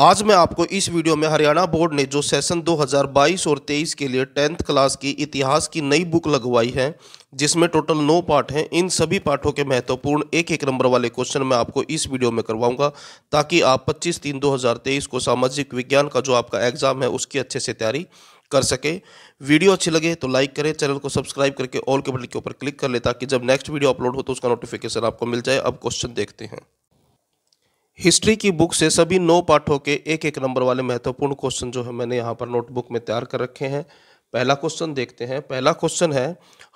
आज मैं आपको इस वीडियो में हरियाणा बोर्ड ने जो सेशन 2022 और 23 के लिए टेंथ क्लास की इतिहास की नई बुक लगवाई है जिसमें टोटल नौ पाठ हैं इन सभी पाठों के महत्वपूर्ण एक एक नंबर वाले क्वेश्चन मैं आपको इस वीडियो में करवाऊंगा ताकि आप 25 तीन 2023 को सामाजिक विज्ञान का जो आपका एग्जाम है उसकी अच्छे से तैयारी कर सके वीडियो अच्छी लगे तो लाइक करें चैनल को सब्सक्राइब करके ऑल के बटन के ऊपर क्लिक कर ले ताकि जब नेक्स्ट वीडियो अपलोड हो तो उसका नोटिफिकेशन आपको मिल जाए अब क्वेश्चन देखते हैं हिस्ट्री की बुक से सभी नौ पाठों के एक एक नंबर वाले महत्वपूर्ण क्वेश्चन जो है मैंने यहाँ पर नोटबुक में तैयार कर रखे हैं पहला क्वेश्चन देखते हैं पहला क्वेश्चन है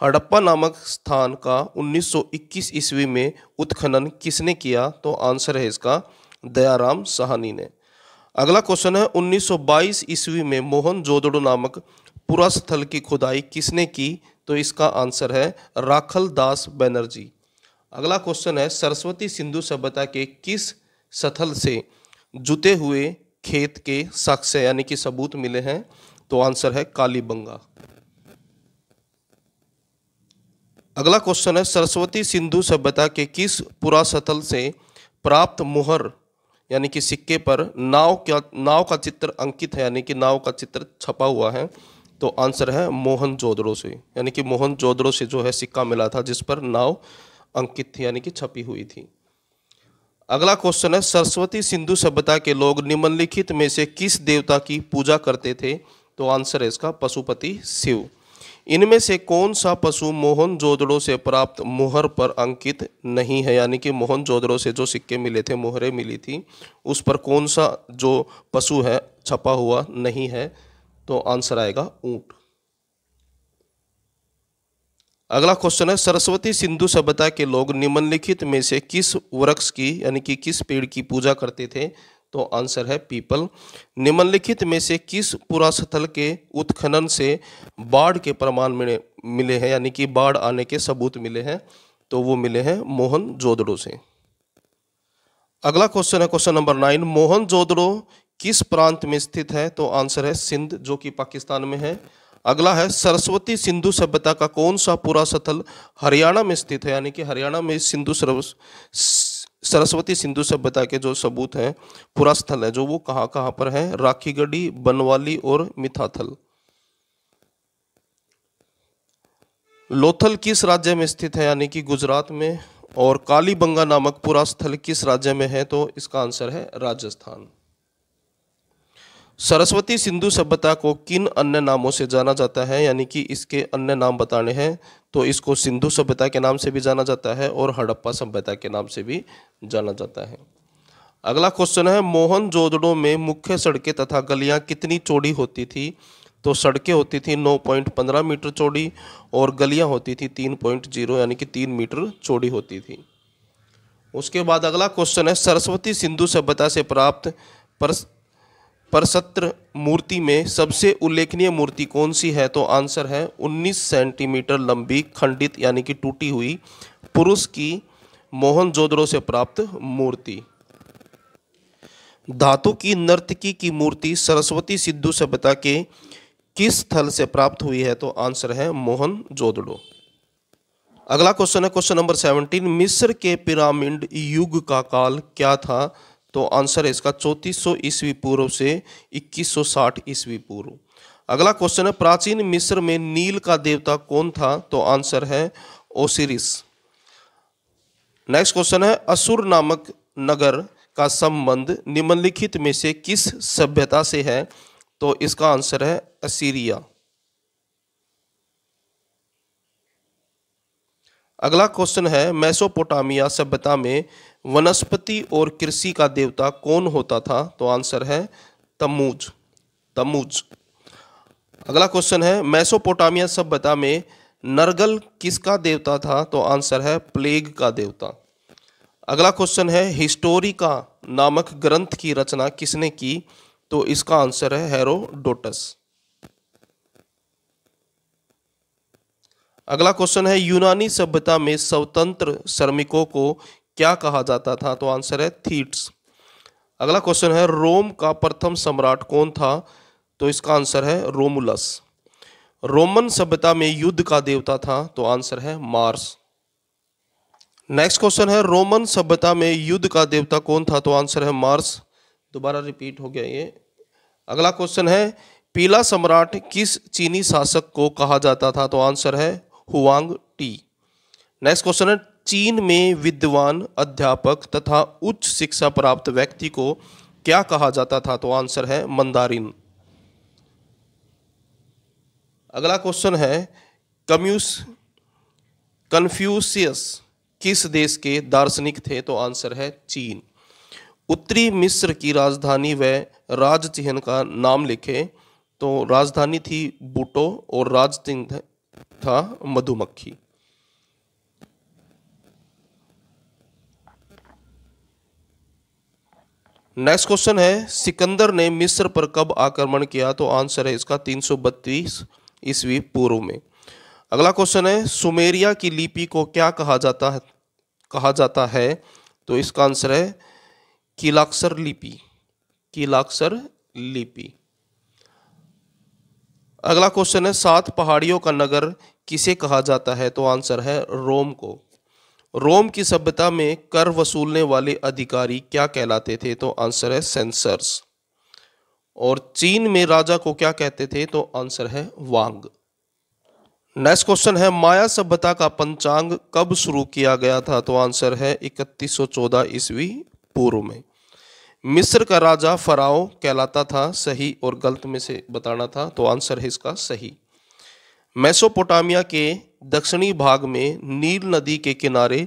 हड़प्पा नामक स्थान का 1921 ईस्वी में उत्खनन किसने किया तो आंसर है इसका दयाराम सहानी ने अगला क्वेश्चन है 1922 ईस्वी में मोहन जोदड़ो नामक पुरा स्थल की खुदाई किसने की तो इसका आंसर है राखल दास बैनर्जी अगला क्वेश्चन है सरस्वती सिंधु सभ्यता के किस सथल से जुते हुए खेत के साक्ष्य यानी कि सबूत मिले हैं तो आंसर है कालीबंगा अगला क्वेश्चन है सरस्वती सिंधु सभ्यता के किस सथल से प्राप्त मुहर यानी कि सिक्के पर नाव का नाव का चित्र अंकित है यानी कि नाव का चित्र छपा हुआ है तो आंसर है मोहन जोदड़ो से यानी कि मोहन जोदड़ो से जो है सिक्का मिला था जिस पर नाव अंकित थी यानी कि छपी हुई थी अगला क्वेश्चन है सरस्वती सिंधु सभ्यता के लोग निम्नलिखित में से किस देवता की पूजा करते थे तो आंसर है इसका पशुपति शिव इनमें से कौन सा पशु मोहन जोदड़ो से प्राप्त मोहर पर अंकित नहीं है यानी कि मोहन जोदड़ों से जो सिक्के मिले थे मुहरें मिली थी उस पर कौन सा जो पशु है छपा हुआ नहीं है तो आंसर आएगा ऊँट अगला क्वेश्चन है सरस्वती सिंधु सभ्यता के लोग निम्नलिखित में से किस वृक्ष की यानी कि किस पेड़ की पूजा करते थे तो आंसर है पीपल निम्नलिखित में से किस पुरास्थल के उत्खनन से बाढ़ के प्रमाण मिले मिले हैं यानी कि बाढ़ आने के सबूत मिले हैं तो वो मिले हैं मोहन जोदड़ो से अगला क्वेश्चन है क्वेश्चन नंबर नाइन मोहन जोदड़ो किस प्रांत में स्थित है तो आंसर है सिंध जो कि पाकिस्तान में है अगला है सरस्वती सिंधु सभ्यता का कौन सा स्थल हरियाणा में स्थित है यानी कि हरियाणा में सिंधु सरस्वती सिंधु सभ्यता के जो सबूत हैं स्थल है जो वो कहाँ कहाँ पर है राखीगढ़ी बनवाली और मिथाथल लोथल किस राज्य में स्थित है यानी कि गुजरात में और कालीबंगा नामक स्थल किस राज्य में है तो इसका आंसर है राजस्थान सरस्वती सिंधु सभ्यता को किन अन्य नामों से जाना जाता है यानी कि इसके अन्य नाम बताने हैं तो इसको सिंधु सभ्यता के नाम से भी जाना जाता है और हड़प्पा सभ्यता के नाम से भी जाना जाता है अगला क्वेश्चन है मोहन जोदड़ो में मुख्य सड़कें तथा गलियां कितनी चौड़ी होती थी तो सड़कें होती थी 9.15 मीटर चौड़ी और गलियां होती थी 3.0 यानी कि 3 मीटर चौड़ी होती थी उसके बाद अगला क्वेश्चन है सरस्वती सिंधु सभ्यता से प्राप्त परसत्र मूर्ति में सबसे उल्लेखनीय मूर्ति कौन सी है तो आंसर है 19 सेंटीमीटर लंबी खंडित यानी कि टूटी हुई पुरुष की मोहनजोदड़ो से प्राप्त मूर्ति धातु की नर्तकी की मूर्ति सरस्वती सिद्धू सभ्यता के किस स्थल से प्राप्त हुई है तो आंसर है मोहन जोदड़ो अगला क्वेश्चन है क्वेश्चन नंबर सेवनटीन मिस्र के पिरामिड युग का काल क्या था तो आंसर है इसका चौंतीस सौ ईस्वी पूर्व से इक्कीस सौ साठ ईस्वी पूर्व अगला क्वेश्चन है प्राचीन मिस्र में नील का देवता कौन था तो आंसर है ओसिरिस नेक्स्ट क्वेश्चन है असुर नामक नगर का संबंध निम्नलिखित में से किस सभ्यता से है तो इसका आंसर है असीरिया अगला क्वेश्चन है मेसोपोटामिया सभ्यता में वनस्पति और कृषि का देवता कौन होता था तो आंसर है तमूज तमूज अगला क्वेश्चन है मैसोपोटामिया सभ्यता में नरगल किसका देवता था तो आंसर है प्लेग का देवता अगला क्वेश्चन है हिस्टोरिका नामक ग्रंथ की रचना किसने की तो इसका आंसर है हेरोडोटस अगला क्वेश्चन है यूनानी सभ्यता में स्वतंत्र श्रमिकों को क्या कहा जाता था तो आंसर है थीट्स अगला क्वेश्चन है रोम का प्रथम सम्राट कौन था तो इसका आंसर है रोमुलस रोमन सभ्यता में युद्ध का देवता था तो आंसर है मार्स नेक्स्ट क्वेश्चन है रोमन सभ्यता में युद्ध का देवता कौन था तो आंसर है मार्स दोबारा रिपीट हो गया ये अगला क्वेश्चन है पीला सम्राट किस चीनी शासक को कहा जाता था तो आंसर है हुआंग टी नेक्स्ट क्वेश्चन है चीन में विद्वान अध्यापक तथा उच्च शिक्षा प्राप्त व्यक्ति को क्या कहा जाता था तो आंसर है मंदारिन अगला क्वेश्चन है कम्यूस कन्फ्यूसियस किस देश के दार्शनिक थे तो आंसर है चीन उत्तरी मिस्र की राजधानी व राज चिन्ह का नाम लिखें तो राजधानी थी बूटो और राज चिन्ह था मधुमक्खी नेक्स्ट क्वेश्चन है सिकंदर ने मिस्र पर कब आक्रमण किया तो आंसर है इसका 332 ईस्वी पूर्व में अगला क्वेश्चन है सुमेरिया की लिपि को क्या कहा जाता है कहा जाता है तो इसका आंसर है किलाक्षर लिपि किलाक्षर लिपि अगला क्वेश्चन है सात पहाड़ियों का नगर किसे कहा जाता है तो आंसर है रोम को रोम की सभ्यता में कर वसूलने वाले अधिकारी क्या कहलाते थे तो आंसर है सेंसर्स और चीन में राजा को क्या कहते थे तो आंसर है वांग नेक्स्ट क्वेश्चन है माया सभ्यता का पंचांग कब शुरू किया गया था तो आंसर है 3114 ईस्वी पूर्व में मिस्र का राजा फराओ कहलाता था सही और गलत में से बताना था तो आंसर है इसका सही मेसोपोटामिया के दक्षिणी भाग में नील नदी के किनारे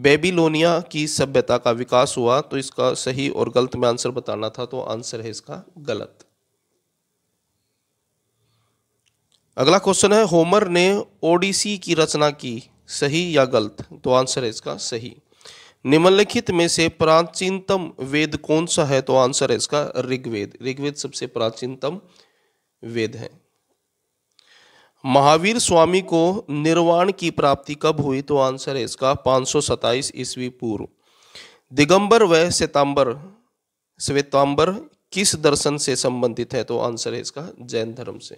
बेबीलोनिया की सभ्यता का विकास हुआ तो इसका सही और गलत में आंसर बताना था तो आंसर है इसका गलत अगला क्वेश्चन है होमर ने ओडिसी की रचना की सही या गलत तो आंसर है इसका सही निम्नलिखित में से प्राचीनतम वेद कौन सा है तो आंसर है इसका ऋग्वेद ऋग्वेद सबसे प्राचीनतम वेद है महावीर स्वामी को निर्वाण की प्राप्ति कब हुई तो आंसर है इसका पांच सौ ईस्वी पूर्व दिगंबर व श्वेतांबर श्वेतांबर किस दर्शन से संबंधित है तो आंसर है इसका जैन धर्म से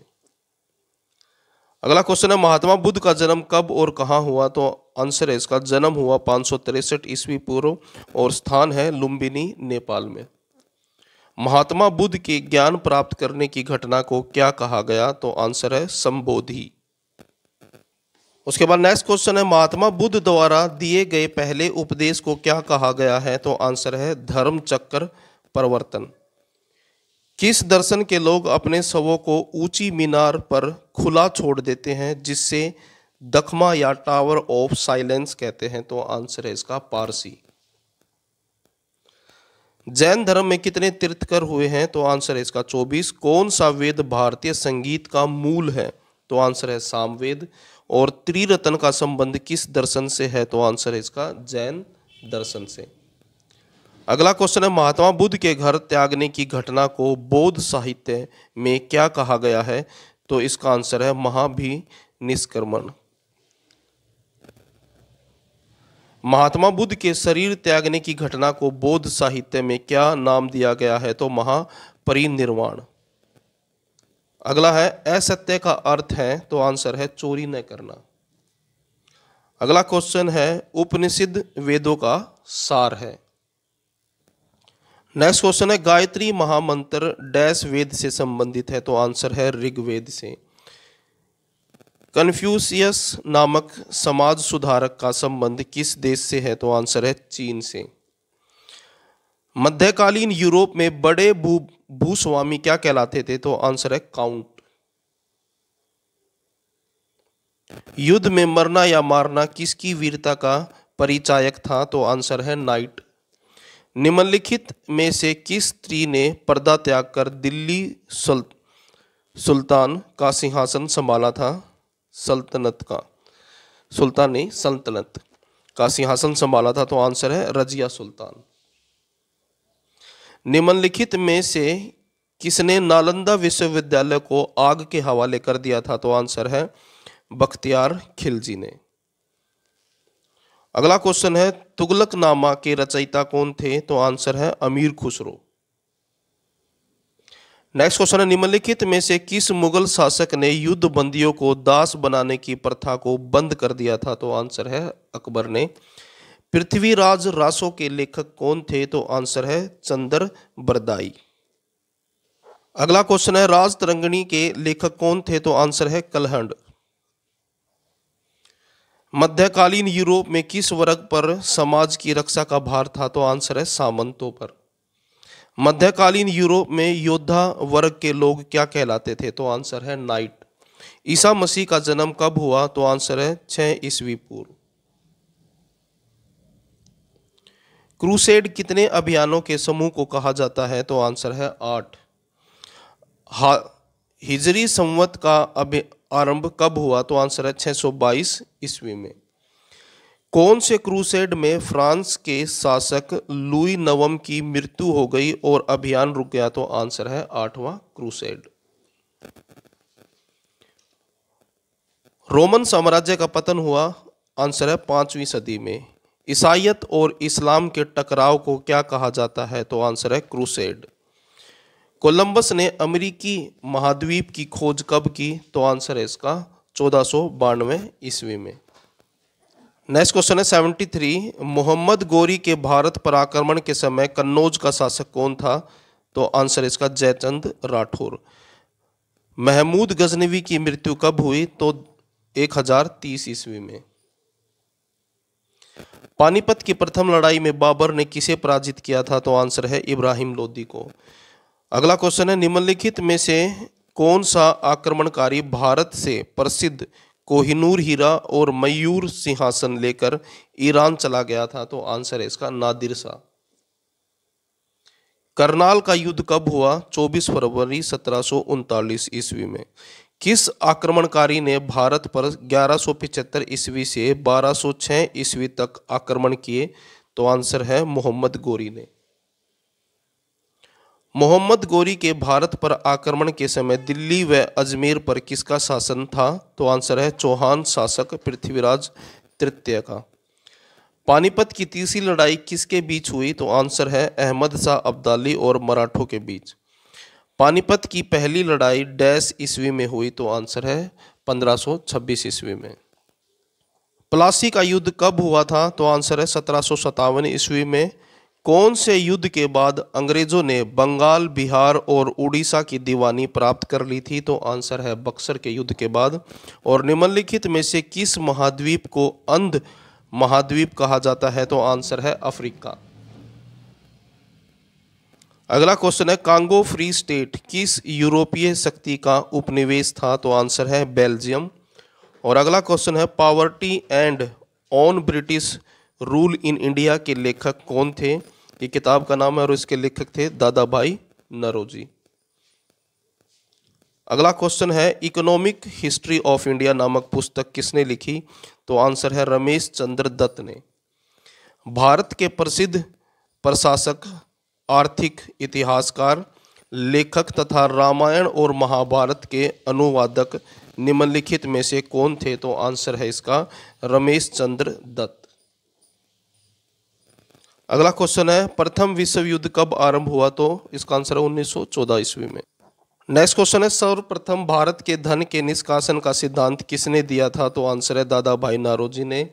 अगला क्वेश्चन है महात्मा बुद्ध का जन्म कब और कहाँ हुआ तो आंसर है इसका जन्म हुआ पाँच ईस्वी पूर्व और स्थान है लुम्बिनी नेपाल में महात्मा बुद्ध के ज्ञान प्राप्त करने की घटना को क्या कहा गया तो आंसर है संबोधि उसके बाद नेक्स्ट क्वेश्चन है महात्मा बुद्ध द्वारा दिए गए पहले उपदेश को क्या कहा गया है तो आंसर है धर्म चक्र परिवर्तन किस दर्शन के लोग अपने शवों को ऊंची मीनार पर खुला छोड़ देते हैं जिससे दखमा या टावर ऑफ साइलेंस कहते हैं तो आंसर है इसका पारसी जैन धर्म में कितने तीर्थकर हुए हैं तो आंसर है इसका 24 कौन सा वेद भारतीय संगीत का मूल है तो आंसर है सामवेद और त्रिरत्न का संबंध किस दर्शन से है तो आंसर है इसका जैन दर्शन से अगला क्वेश्चन है महात्मा बुद्ध के घर त्यागने की घटना को बौद्ध साहित्य में क्या कहा गया है तो इसका आंसर है महाभि निष्क्रमण महात्मा बुद्ध के शरीर त्यागने की घटना को बौद्ध साहित्य में क्या नाम दिया गया है तो महापरिनिर्वाण अगला है असत्य का अर्थ है तो आंसर है चोरी न करना अगला क्वेश्चन है उपनिषद वेदों का सार है नेक्स्ट क्वेश्चन है गायत्री महामंत्र डैश वेद से संबंधित है तो आंसर है ऋग्वेद से कन्फ्यूसियस नामक समाज सुधारक का संबंध किस देश से है तो आंसर है चीन से मध्यकालीन यूरोप में बड़े भू भूस्वामी क्या कहलाते थे तो आंसर है काउंट युद्ध में मरना या मारना किसकी वीरता का परिचायक था तो आंसर है नाइट निम्नलिखित में से किस स्त्री ने पर्दा त्याग कर दिल्ली सुल्तान का सिंहासन संभाला था सल्तनत का सुल्तानी सल्तनत का सिंहासन संभाला था तो आंसर है रजिया सुल्तान निम्नलिखित में से किसने नालंदा विश्वविद्यालय को आग के हवाले कर दिया था तो आंसर है बख्तियार खिलजी ने अगला क्वेश्चन है तुगलक नामा के रचयिता कौन थे तो आंसर है अमीर खुसरो नेक्स्ट क्वेश्चन है निम्नलिखित में से किस मुगल शासक ने युद्ध बंदियों को दास बनाने की प्रथा को बंद कर दिया था तो आंसर है अकबर ने पृथ्वीराज रासो के लेखक कौन थे तो आंसर है चंद्र बरदाई अगला क्वेश्चन है राज तरंगणी के लेखक कौन थे तो आंसर है कलहंड मध्यकालीन यूरोप में किस वर्ग पर समाज की रक्षा का भार था तो आंसर है सामंतों पर मध्यकालीन यूरोप में योद्धा वर्ग के लोग क्या कहलाते थे तो आंसर है नाइट ईसा मसीह का जन्म कब हुआ तो आंसर है छह ईस्वी पूर्व क्रूसेड कितने अभियानों के समूह को कहा जाता है तो आंसर है आठ हिजरी संवत का आरंभ कब हुआ तो आंसर है 622 ईस्वी में कौन से क्रूसेड में फ्रांस के शासक लुई नवम की मृत्यु हो गई और अभियान रुक गया तो आंसर है आठवां क्रूसेड रोमन साम्राज्य का पतन हुआ आंसर है पांचवी सदी में ईसाइत और इस्लाम के टकराव को क्या कहा जाता है तो आंसर है क्रूसेड कोलंबस ने अमेरिकी महाद्वीप की खोज कब की तो आंसर है इसका चौदह सौ बानवे ईस्वी में नेक्स्ट क्वेश्चन है सेवेंटी थ्री मोहम्मद गोरी के भारत पर आक्रमण के समय कन्नौज का शासक कौन था तो आंसर इसका जयचंद राठौर महमूद गजनवी की मृत्यु कब हुई तो एक हजार तीस ईस्वी में पानीपत की प्रथम लड़ाई में बाबर ने किसे पराजित किया था तो आंसर है इब्राहिम लोदी को अगला क्वेश्चन है निम्नलिखित में से कौन सा आक्रमणकारी भारत से प्रसिद्ध कोहिनूर हीरा और मयूर सिंहासन लेकर ईरान चला गया था तो आंसर है इसका नादिर शाह करनाल का युद्ध कब हुआ 24 फरवरी सत्रह ईस्वी में किस आक्रमणकारी ने भारत पर ग्यारह ईस्वी से 1206 ईस्वी तक आक्रमण किए तो आंसर है मोहम्मद गोरी ने मोहम्मद गोरी के भारत पर आक्रमण के समय दिल्ली व अजमेर पर किसका शासन था तो आंसर है चौहान शासक पृथ्वीराज तृतीय का पानीपत की तीसरी लड़ाई किसके बीच हुई तो आंसर है अहमद शाह अब्दाली और मराठों के बीच पानीपत की पहली लड़ाई डैश ईस्वी में हुई तो आंसर है 1526 ईस्वी में प्लासी का युद्ध कब हुआ था तो आंसर है सत्रह ईस्वी में कौन से युद्ध के बाद अंग्रेजों ने बंगाल बिहार और उड़ीसा की दीवानी प्राप्त कर ली थी तो आंसर है बक्सर के युद्ध के बाद और निम्नलिखित में से किस महाद्वीप को अंध महाद्वीप कहा जाता है तो आंसर है अफ्रीका अगला क्वेश्चन है कांगो फ्री स्टेट किस यूरोपीय शक्ति का उपनिवेश था तो आंसर है बेल्जियम और अगला क्वेश्चन है poverty and un British rule in India के लेखक कौन थे ये किताब का नाम है और इसके लेखक थे दादा भाई नरोजी अगला क्वेश्चन है इकोनॉमिक हिस्ट्री ऑफ इंडिया नामक पुस्तक किसने लिखी तो आंसर है रमेश चंद्र दत्त ने भारत के प्रसिद्ध प्रशासक आर्थिक इतिहासकार लेखक तथा रामायण और महाभारत के अनुवादक निम्नलिखित में से कौन थे तो आंसर है इसका रमेश चंद्र दत्त अगला क्वेश्चन है प्रथम विश्व युद्ध कब आरंभ हुआ तो इसका आंसर है 1914 ईस्वी में नेक्स्ट क्वेश्चन है सर्वप्रथम भारत के धन के निष्कासन का सिद्धांत किसने दिया था तो आंसर है दादा भाई नारोजी ने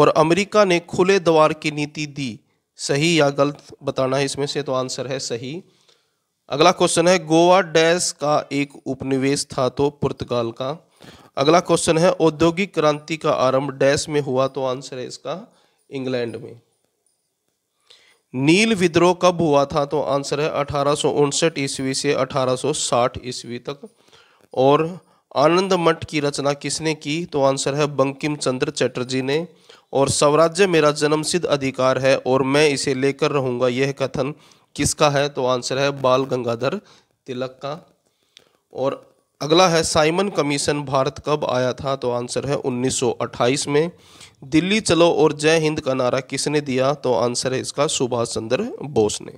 और अमेरिका ने खुले द्वार की नीति दी सही या गलत बताना है इसमें से तो आंसर है सही अगला क्वेश्चन है गोवा डैश का एक उपनिवेश था तो पुर्तगाल का अगला क्वेश्चन है औद्योगिक क्रांति का आरंभ डैश में हुआ तो आंसर है इसका इंग्लैंड में नील विद्रोह कब हुआ था तो आंसर है अठारह ईस्वी से 1860 ईस्वी तक और आनंद मठ की रचना किसने की तो आंसर है बंकिम चंद्र चटर्जी ने और स्वराज्य मेरा जन्मसिद्ध अधिकार है और मैं इसे लेकर रहूंगा यह कथन किसका है तो आंसर है बाल गंगाधर तिलक का और अगला है साइमन कमीशन भारत कब आया था तो आंसर है 1928 में दिल्ली चलो और जय हिंद का नारा किसने दिया तो आंसर है इसका सुभाष चंद्र बोस ने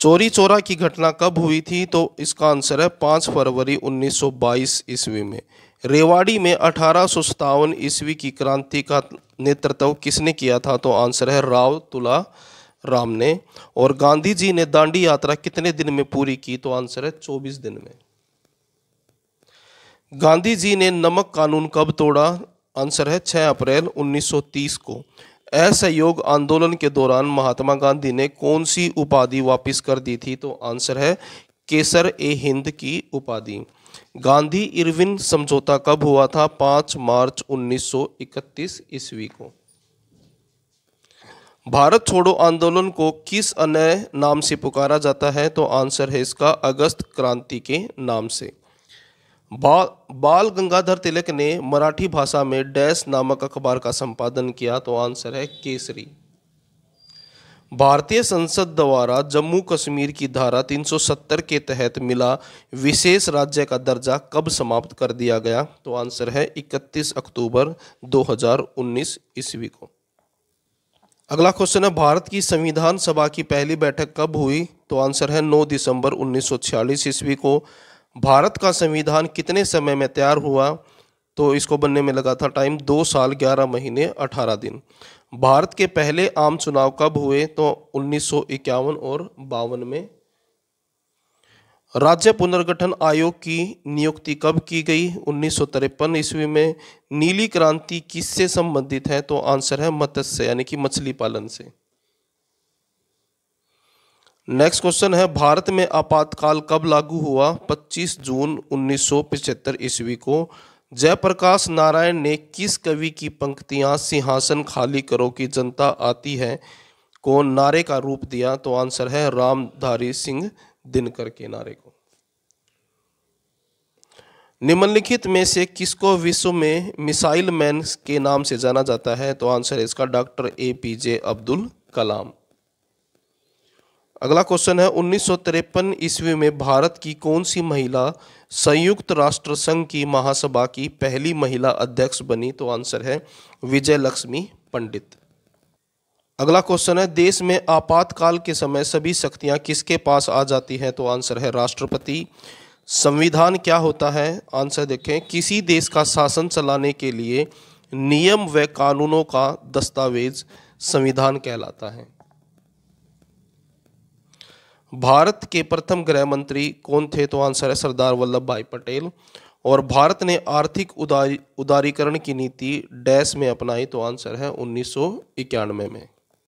चोरी चोरा की घटना कब हुई थी तो इसका आंसर है 5 फरवरी 1922 ईस्वी में रेवाड़ी में अठारह ईस्वी की क्रांति का नेतृत्व किसने किया था तो आंसर है राव तुला राम ने और गांधी जी ने दांडी यात्रा कितने दिन में पूरी की तो आंसर है 24 दिन में गांधी जी ने नमक कानून कब तोड़ा आंसर है 6 अप्रैल 1930 को असहयोग आंदोलन के दौरान महात्मा गांधी ने कौन सी उपाधि वापस कर दी थी तो आंसर है केसर ए हिंद की उपाधि गांधी इरविन समझौता कब हुआ था 5 मार्च 1931 ईस्वी को भारत छोड़ो आंदोलन को किस अन्य नाम से पुकारा जाता है तो आंसर है इसका अगस्त क्रांति के नाम से बाल गंगाधर तिलक ने मराठी भाषा में डैश नामक अखबार का संपादन किया तो आंसर है केसरी भारतीय संसद द्वारा जम्मू कश्मीर की धारा 370 के तहत मिला विशेष राज्य का दर्जा कब समाप्त कर दिया गया तो आंसर है 31 अक्टूबर 2019 ईस्वी को अगला क्वेश्चन है भारत की संविधान सभा की पहली बैठक कब हुई तो आंसर है 9 दिसंबर 1946 ईस्वी को भारत का संविधान कितने समय में तैयार हुआ तो इसको बनने में लगा था टाइम दो साल ग्यारह महीने अठारह दिन भारत के पहले आम चुनाव कब हुए तो उन्नीस और बावन में राज्य पुनर्गठन आयोग की नियुक्ति कब की गई उन्नीस ईस्वी में नीली क्रांति किससे संबंधित है तो आंसर है मत्स्य यानी कि मछली पालन से नेक्स्ट क्वेश्चन है भारत में आपातकाल कब लागू हुआ 25 जून 1975 ईस्वी को जयप्रकाश नारायण ने किस कवि की पंक्तियां सिंहासन खाली करो की जनता आती है को नारे का रूप दिया तो आंसर है रामधारी सिंह दिनकर के नारे को निम्नलिखित में से किसको विश्व में मिसाइल मैन के नाम से जाना जाता है तो आंसर है इसका doctor A P J Abdul Kalam अगला क्वेश्चन है उन्नीस ईस्वी में भारत की कौन सी महिला संयुक्त राष्ट्र संघ की महासभा की पहली महिला अध्यक्ष बनी तो आंसर है विजय लक्ष्मी पंडित अगला क्वेश्चन है देश में आपातकाल के समय सभी शक्तियां किसके पास आ जाती हैं तो आंसर है राष्ट्रपति संविधान क्या होता है आंसर देखें किसी देश का शासन चलाने के लिए नियम व कानूनों का दस्तावेज संविधान कहलाता है भारत के प्रथम गृह मंत्री कौन थे तो आंसर है सरदार वल्लभ भाई पटेल और भारत ने आर्थिक उदारी उदारीकरण की नीति डैश में अपनाई तो आंसर है उन्नीस में